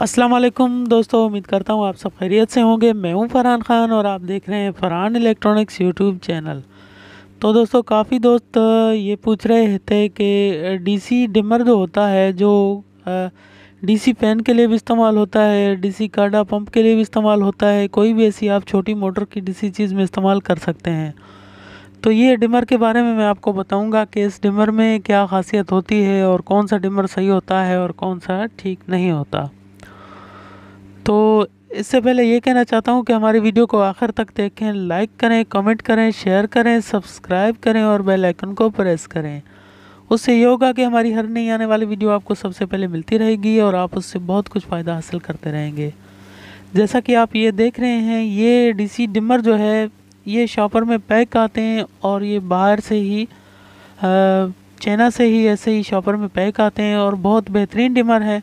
वालेकुम दोस्तों उम्मीद करता हूँ आप सब खैरियत से होंगे मैं हूँ फरहान ख़ान और आप देख रहे हैं फरहान इलेक्ट्रॉनिक्स यूट्यूब चैनल तो दोस्तों काफ़ी दोस्त ये पूछ रहे थे कि डीसी डिमर जो होता है जो डीसी पेन के लिए भी इस्तेमाल होता है डीसी काडा पंप के लिए भी इस्तेमाल होता है कोई भी ऐसी आप छोटी मोटर की डीसी चीज़ में इस्तेमाल कर सकते हैं तो ये डिमर के बारे में मैं आपको बताऊंगा कि इस डिमर में क्या खासियत होती है और कौन सा डिमर सही होता है और कौन सा ठीक नहीं होता तो इससे पहले ये कहना चाहता हूँ कि हमारी वीडियो को आखिर तक देखें लाइक करें कमेंट करें शेयर करें सब्सक्राइब करें और बेल आइकन को प्रेस करें उससे ये होगा कि हमारी हर नई आने वाली वीडियो आपको सबसे पहले मिलती रहेगी और आप उससे बहुत कुछ फ़ायदा हासिल करते रहेंगे जैसा कि आप ये देख रहे हैं ये डीसी डिमर जो है ये शॉपर में पैक आते हैं और ये बाहर से ही चाइना से ही ऐसे ही शॉपर में पैक आते हैं और बहुत बेहतरीन डिमर है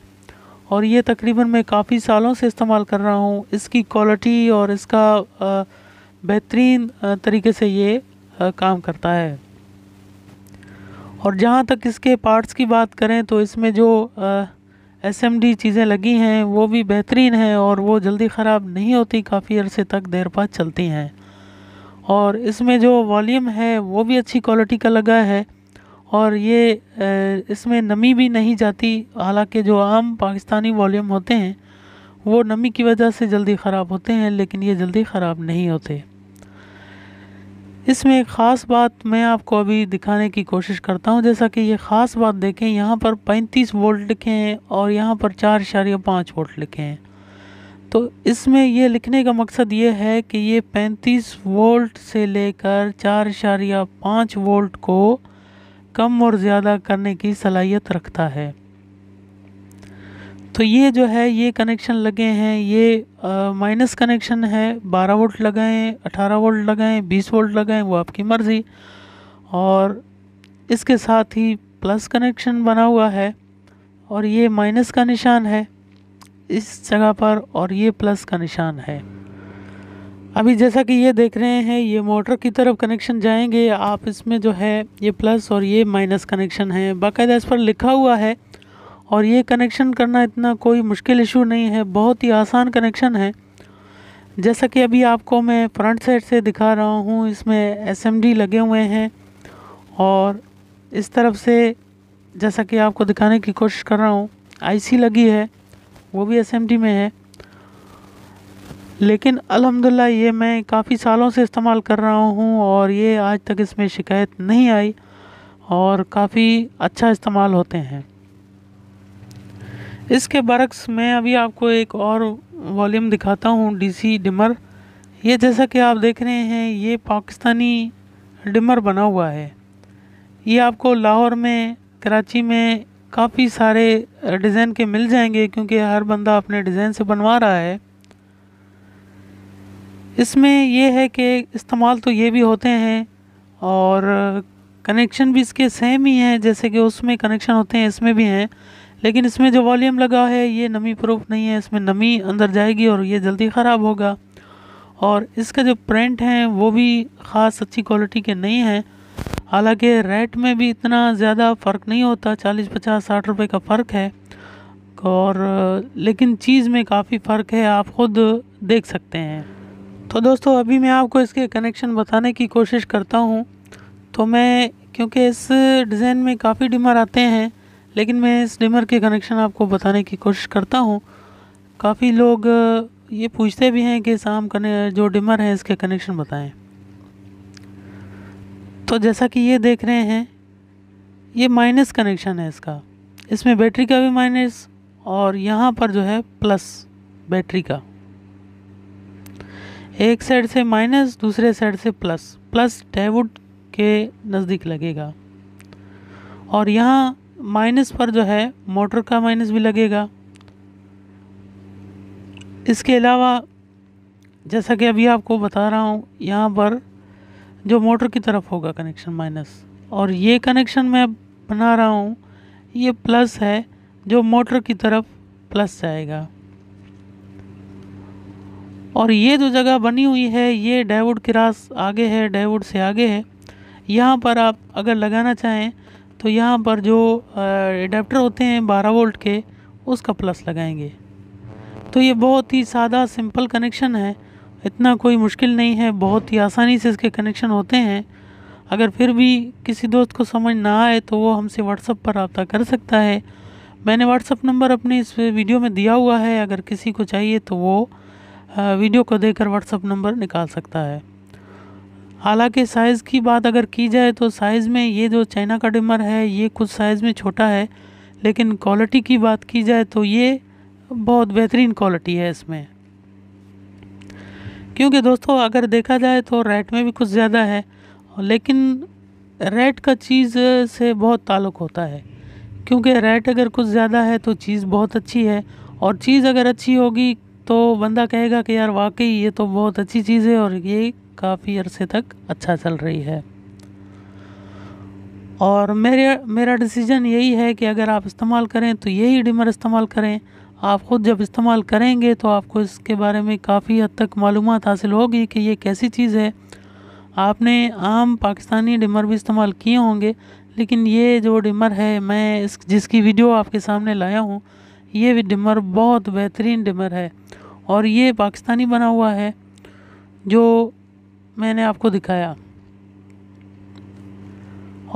और ये तकरीबन मैं काफ़ी सालों से इस्तेमाल कर रहा हूँ इसकी क्वालिटी और इसका बेहतरीन तरीके से ये काम करता है और जहाँ तक इसके पार्ट्स की बात करें तो इसमें जो एस एम डी चीज़ें लगी हैं वो भी बेहतरीन हैं और वो जल्दी ख़राब नहीं होती काफ़ी अरसे तक देर बाद चलती हैं और इसमें जो वॉल्यूम है वो भी अच्छी क्वालिटी का लगा है और ये इसमें नमी भी नहीं जाती हालांकि जो आम पाकिस्तानी वॉल्यूम होते हैं वो नमी की वजह से जल्दी ख़राब होते हैं लेकिन ये जल्दी ख़राब नहीं होते इसमें एक ख़ास बात मैं आपको अभी दिखाने की कोशिश करता हूँ जैसा कि ये ख़ास बात देखें यहाँ पर 35 वोल्ट लिखे हैं और यहाँ पर चार इशारिया पाँच वोल्ट लिखे हैं तो इसमें ये लिखने का मकसद ये है कि ये 35 वोल्ट से लेकर चार इशारिया पाँच वोल्ट को कम और ज़्यादा करने की सलाहियत रखता है तो ये जो है ये कनेक्शन लगे हैं ये माइनस कनेक्शन है 12 वोल्ट लगाएं 18 वोल्ट लगाएं 20 वोल्ट लगाएं वो आपकी मर्ज़ी और इसके साथ ही प्लस कनेक्शन बना हुआ है और ये माइनस का निशान है इस जगह पर और ये प्लस का निशान है अभी जैसा कि ये देख रहे हैं ये मोटर की तरफ कनेक्शन जाएंगे आप इसमें जो है ये प्लस और ये माइनस कनेक्शन है बाकायदा इस पर लिखा हुआ है और ये कनेक्शन करना इतना कोई मुश्किल इशू नहीं है बहुत ही आसान कनेक्शन है जैसा कि अभी आपको मैं फ्रंट साइड से दिखा रहा हूँ इसमें एस लगे हुए हैं और इस तरफ से जैसा कि आपको दिखाने की कोशिश कर रहा हूँ आई लगी है वो भी एस में है लेकिन अलहमदिल्ला ये मैं काफ़ी सालों से इस्तेमाल कर रहा हूँ और ये आज तक इसमें शिकायत नहीं आई और काफ़ी अच्छा इस्तेमाल होते हैं इसके बरक्स मैं अभी आपको एक और वॉल्यूम दिखाता हूँ डीसी डिमर ये जैसा कि आप देख रहे हैं ये पाकिस्तानी डिमर बना हुआ है ये आपको लाहौर में कराची में काफ़ी सारे डिज़ाइन के मिल जाएंगे क्योंकि हर बंदा अपने डिज़ाइन से बनवा रहा है इसमें यह है कि इस्तेमाल तो ये भी होते हैं और कनेक्शन भी इसके सेम ही हैं जैसे कि उसमें कनेक्शन होते हैं इसमें भी हैं लेकिन इसमें जो वॉल्यूम लगा है ये नमी प्रूफ नहीं है इसमें नमी अंदर जाएगी और ये जल्दी ख़राब होगा और इसका जो प्रिंट हैं वो भी ख़ास अच्छी क्वालिटी के नहीं हैं हालांकि रेट में भी इतना ज़्यादा फ़र्क नहीं होता चालीस पचास साठ रुपये का फ़र्क है और लेकिन चीज़ में काफ़ी फ़र्क है आप ख़ुद देख सकते हैं तो दोस्तों अभी मैं आपको इसके कनेक्शन बताने की कोशिश करता हूँ तो मैं क्योंकि इस डिज़ाइन में काफ़ी डिमर आते हैं लेकिन मैं इस डिमर के कनेक्शन आपको बताने की कोशिश करता हूँ काफ़ी लोग ये पूछते भी हैं कि शाम कने जो डिमर है इसके कनेक्शन बताएं तो जैसा कि ये देख रहे हैं ये माइनस कनेक्शन है इसका इसमें बैटरी का भी माइनस और यहाँ पर जो है प्लस बैटरी का एक साइड से माइनस दूसरे साइड से प्लस प्लस डेवुड के नज़दीक लगेगा और यहाँ माइनस पर जो है मोटर का माइनस भी लगेगा इसके अलावा जैसा कि अभी आपको बता रहा हूँ यहाँ पर जो मोटर की तरफ होगा कनेक्शन माइनस और ये कनेक्शन मैं बना रहा हूँ ये प्लस है जो मोटर की तरफ प्लस जाएगा और ये जो जगह बनी हुई है ये डेवुड क्रास आगे है डेवुड से आगे है यहाँ पर आप अगर लगाना चाहें तो यहाँ पर जो एडाप्टर होते हैं 12 वोल्ट के उसका प्लस लगाएंगे तो ये बहुत ही सादा सिंपल कनेक्शन है इतना कोई मुश्किल नहीं है बहुत ही आसानी से इसके कनेक्शन होते हैं अगर फिर भी किसी दोस्त को समझ ना आए तो वो हमसे व्हाट्सअप पर रबता कर सकता है मैंने व्हाट्सअप नंबर अपने इस वीडियो में दिया हुआ है अगर किसी को चाहिए तो वो वीडियो को देखकर व्हाट्सअप नंबर निकाल सकता है हालांकि साइज़ की बात अगर की जाए तो साइज़ में ये जो चाइना का डिमर है ये कुछ साइज़ में छोटा है लेकिन क्वालिटी की बात की जाए तो ये बहुत बेहतरीन क्वालिटी है इसमें क्योंकि दोस्तों अगर देखा जाए तो रेट में भी कुछ ज़्यादा है लेकिन रेट का चीज़ से बहुत ताल्लुक़ होता है क्योंकि रेट अगर कुछ ज़्यादा है तो चीज़ बहुत अच्छी है और चीज़ अगर अच्छी होगी तो बंदा कहेगा कि यार वाकई ये तो बहुत अच्छी चीज़ है और ये काफ़ी अरसे तक अच्छा चल रही है और मेरे मेरा डिसीजन यही है कि अगर आप इस्तेमाल करें तो यही डिमर इस्तेमाल करें आप ख़ुद जब इस्तेमाल करेंगे तो आपको इसके बारे में काफ़ी हद तक मालूम हासिल होगी कि ये कैसी चीज़ है आपने आम पाकिस्तानी डिमर भी इस्तेमाल किए होंगे लेकिन ये जो डिमर है मैं इस जिसकी वीडियो आपके सामने लाया हूँ ये भी डिमर बहुत बेहतरीन डिमर है और ये पाकिस्तानी बना हुआ है जो मैंने आपको दिखाया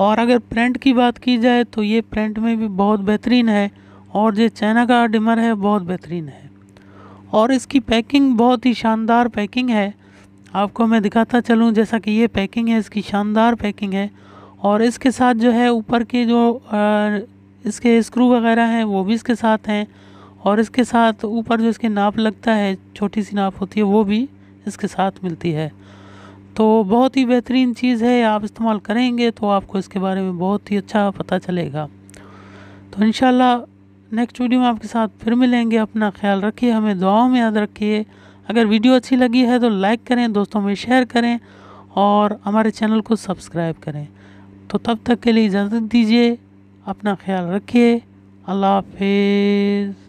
और अगर प्रिंट की बात की जाए तो ये प्रिंट में भी बहुत बेहतरीन है और ये चाइना का डिमर है बहुत बेहतरीन है और इसकी पैकिंग बहुत ही शानदार पैकिंग है आपको मैं दिखाता चलूँ जैसा कि ये पैकिंग है इसकी शानदार पैकिंग है और इसके साथ जो है ऊपर के जो आ, इसके स्क्रू वगैरह हैं वो भी इसके साथ हैं और इसके साथ ऊपर जो इसके नाप लगता है छोटी सी नाप होती है वो भी इसके साथ मिलती है तो बहुत ही बेहतरीन चीज़ है आप इस्तेमाल करेंगे तो आपको इसके बारे में बहुत ही अच्छा पता चलेगा तो इन नेक्स्ट वीडियो में आपके साथ फिर मिलेंगे अपना ख्याल रखिए हमें दुआओं में याद रखिए अगर वीडियो अच्छी लगी है तो लाइक करें दोस्तों में शेयर करें और हमारे चैनल को सब्सक्राइब करें तो तब तक के लिए इजाज़त दीजिए अपना ख्याल रखिए अल्लाह हाफ